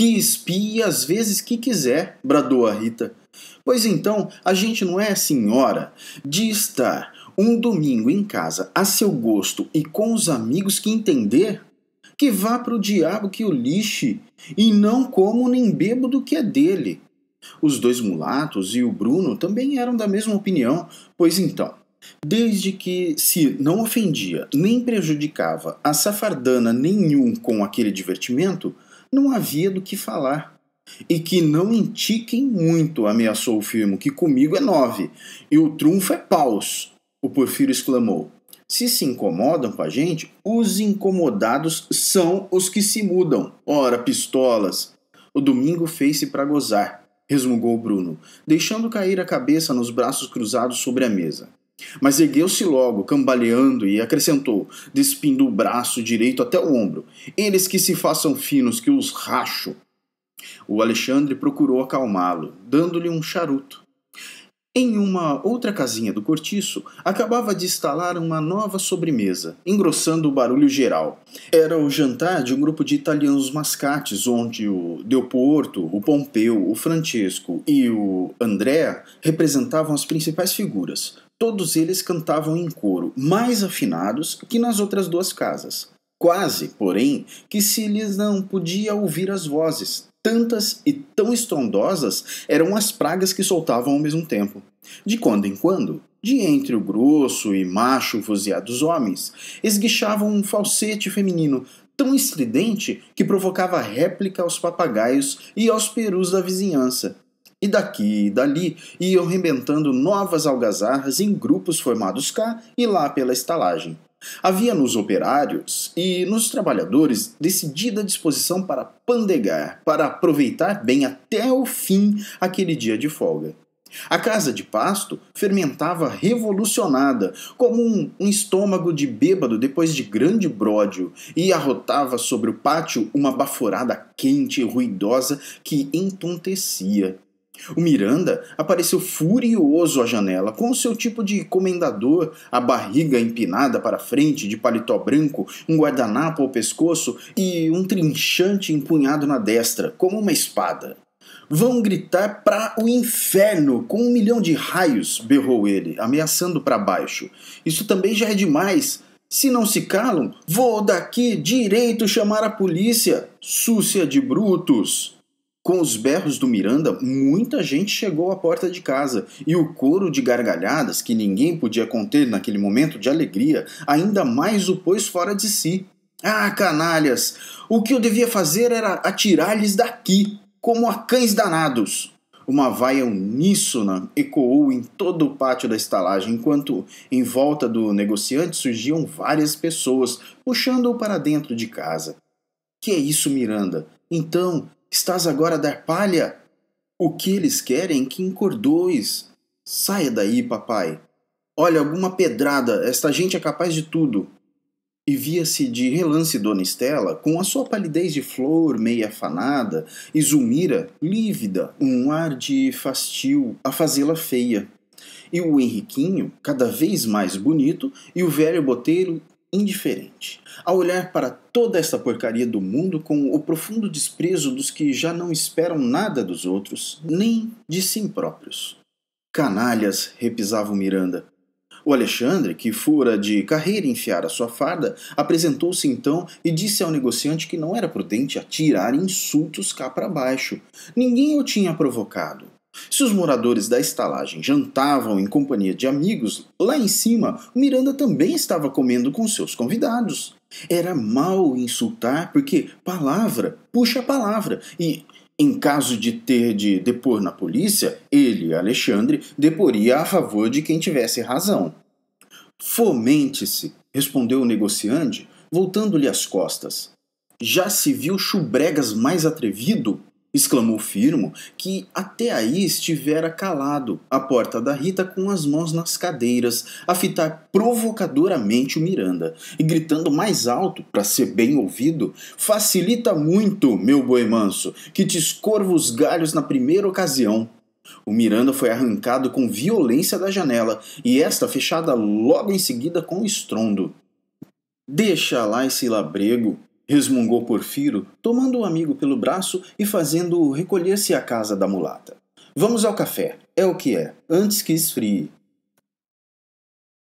que espie as vezes que quiser, bradou a Rita. Pois então, a gente não é senhora de estar um domingo em casa a seu gosto e com os amigos que entender? Que vá para o diabo que o lixe, e não como nem bebo do que é dele. Os dois mulatos e o Bruno também eram da mesma opinião, pois então, desde que se não ofendia nem prejudicava a safardana nenhum com aquele divertimento, não havia do que falar. E que não entiquem muito, ameaçou o firmo, que comigo é nove, e o trunfo é paus, o Porfírio exclamou. Se se incomodam com a gente, os incomodados são os que se mudam. Ora, pistolas! O domingo fez-se para gozar, resmungou Bruno, deixando cair a cabeça nos braços cruzados sobre a mesa. Mas ergueu-se logo, cambaleando, e acrescentou, despindo o braço direito até o ombro: Eles que se façam finos, que os racho. O Alexandre procurou acalmá-lo, dando-lhe um charuto. Em uma outra casinha do cortiço, acabava de instalar uma nova sobremesa, engrossando o barulho geral. Era o jantar de um grupo de italianos mascates, onde o Deoporto, o Pompeu, o Francesco e o André representavam as principais figuras, todos eles cantavam em coro, mais afinados que nas outras duas casas. Quase, porém, que se lhes não podia ouvir as vozes, tantas e tão estrondosas eram as pragas que soltavam ao mesmo tempo. De quando em quando, de entre o grosso e macho vozear dos homens, esguichavam um falsete feminino tão estridente que provocava réplica aos papagaios e aos perus da vizinhança, e daqui e dali iam rebentando novas algazarras em grupos formados cá e lá pela estalagem. Havia nos operários e nos trabalhadores decidida disposição para pandegar, para aproveitar bem até o fim aquele dia de folga. A casa de pasto fermentava revolucionada, como um, um, estômago de bêbado depois de grande bródio, e arrotava sobre o pátio uma baforada quente e ruidosa que entontecia. O Miranda apareceu furioso à janela, com o seu tipo de comendador, a barriga empinada para frente, de paletó branco, um guardanapo ao pescoço e um trinchante empunhado na destra, como uma espada. Vão gritar para o inferno com um milhão de raios, berrou ele, ameaçando para baixo. Isso também já é demais. Se não se calam, vou daqui direito chamar a polícia, súcia de brutos. Com os berros do Miranda, muita gente chegou à porta de casa, e o coro de gargalhadas que ninguém podia conter naquele momento de alegria ainda mais o pôs fora de si. Ah, canalhas! O que eu devia fazer era atirar-lhes daqui, como a cães danados! Uma vaia uníssona ecoou em todo o pátio da estalagem, enquanto em volta do negociante surgiam várias pessoas, puxando-o para dentro de casa. Que é isso, Miranda? Então, Estás agora a dar palha? O que eles querem é que encordois. Saia daí, papai. Olha, alguma pedrada, esta gente é capaz de tudo. E via-se de relance Dona Estela, com a sua palidez de flor meia afanada, e Zulmira, lívida, um ar de fastio, a fazê-la feia. E o Henriquinho, cada vez mais bonito, e o velho boteiro indiferente, a olhar para toda essa porcaria do mundo com o profundo desprezo dos que já não esperam nada dos outros, nem de si próprios. Canalhas, repisava o Miranda. O Alexandre, que fora de carreira enfiar a sua farda, apresentou-se então e disse ao negociante que não era prudente atirar insultos cá para baixo. Ninguém o tinha provocado. Se os moradores da estalagem jantavam em companhia de amigos, lá em cima o Miranda também estava comendo com seus convidados. Era mal insultar porque palavra puxa palavra e, em caso de ter de depor na polícia, ele, Alexandre, deporia a favor de quem tivesse razão. Fomente-se, respondeu o negociante, voltando-lhe as costas. Já se viu chubregas mais atrevido? exclamou Firmo, que até aí estivera calado, à porta da Rita com as mãos nas cadeiras, a fitar provocadoramente o Miranda, e gritando mais alto, para ser bem ouvido, facilita muito, meu boi manso, que te escorvo os galhos na primeira ocasião. O Miranda foi arrancado com violência da janela, e esta fechada logo em seguida com estrondo. Deixa lá esse labrego, resmungou Porfiro, tomando o amigo pelo braço e fazendo-o recolher-se à casa da mulata. Vamos ao café, é o que é, antes que esfrie.